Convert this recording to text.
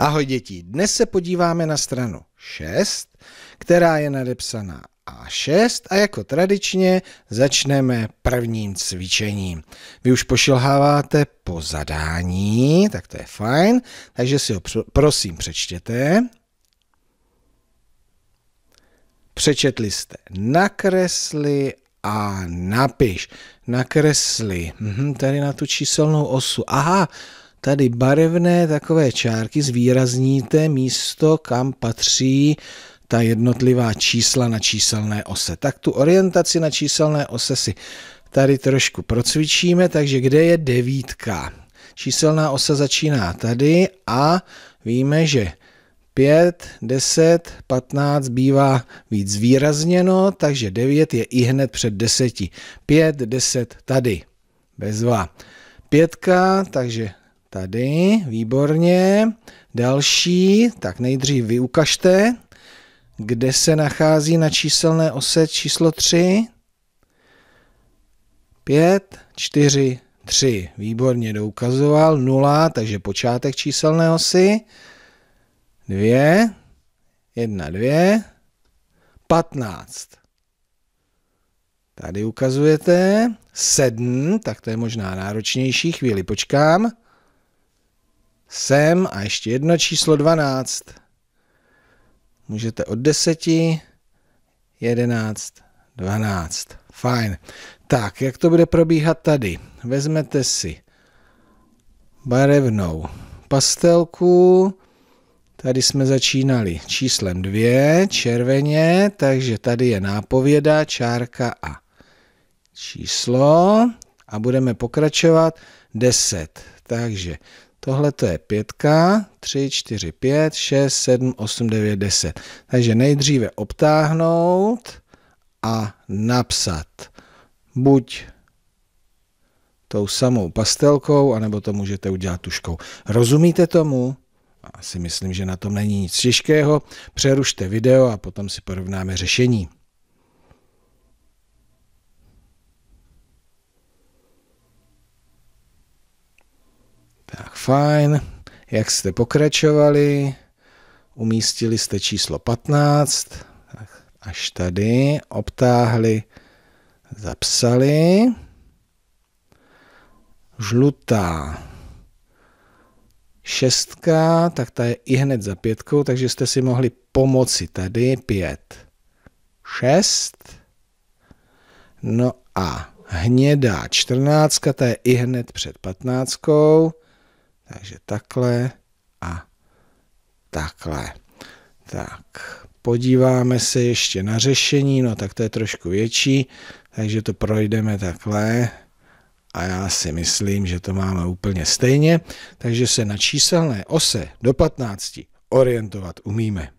Ahoj děti, dnes se podíváme na stranu 6, která je nadepsaná A6 a jako tradičně začneme prvním cvičením. Vy už pošilháváte po zadání, tak to je fajn, takže si ho prosím přečtěte. Přečetli jste nakresli a napiš. Nakresli, mhm, tady na tu číselnou osu. Aha, tady barevné takové čárky zvýrazníte místo, kam patří ta jednotlivá čísla na číselné ose. Tak tu orientaci na číselné ose si tady trošku procvičíme, takže kde je devítka? Číselná osa začíná tady a víme, že 5, 10, 15 bývá víc výrazněno, takže 9 je i hned před 10. 5, 10 tady, bez 2. Pětka, takže Tady, výborně. Další, tak nejdřív vy ukažte, kde se nachází na číselné ose číslo 3. 5, 4, 3. Výborně doukazoval. 0, takže počátek číselné osy. 2, 1, 2, 15. Tady ukazujete 7, tak to je možná náročnější, chvíli počkám. Sem a ještě jedno číslo 12. Můžete od 10, 11, 12. Fajn. Tak, jak to bude probíhat tady? Vezmete si barevnou pastelku. Tady jsme začínali číslem 2, červeně, takže tady je nápověda, čárka a číslo. A budeme pokračovat 10. Takže Tohle to je pětka, 3, 4, 5, 6, 7, 8, 9, 10. Takže nejdříve obtáhnout a napsat. Buď tou samou pastelkou, anebo to můžete udělat tuškou. Rozumíte tomu? Asi myslím, že na tom není nic těžkého. Přerušte video a potom si porovnáme řešení. fajn, jak jste pokračovali, umístili jste číslo 15, tak až tady, obtáhli, zapsali, žlutá šestka, tak ta je i hned za pětkou, takže jste si mohli pomoci tady, pět, šest, no a hnědá čtrnáctka, ta je i hned před patnáctkou, takže takhle a takhle. Tak, podíváme se ještě na řešení, no tak to je trošku větší, takže to projdeme takhle a já si myslím, že to máme úplně stejně, takže se na číselné ose do 15 orientovat umíme.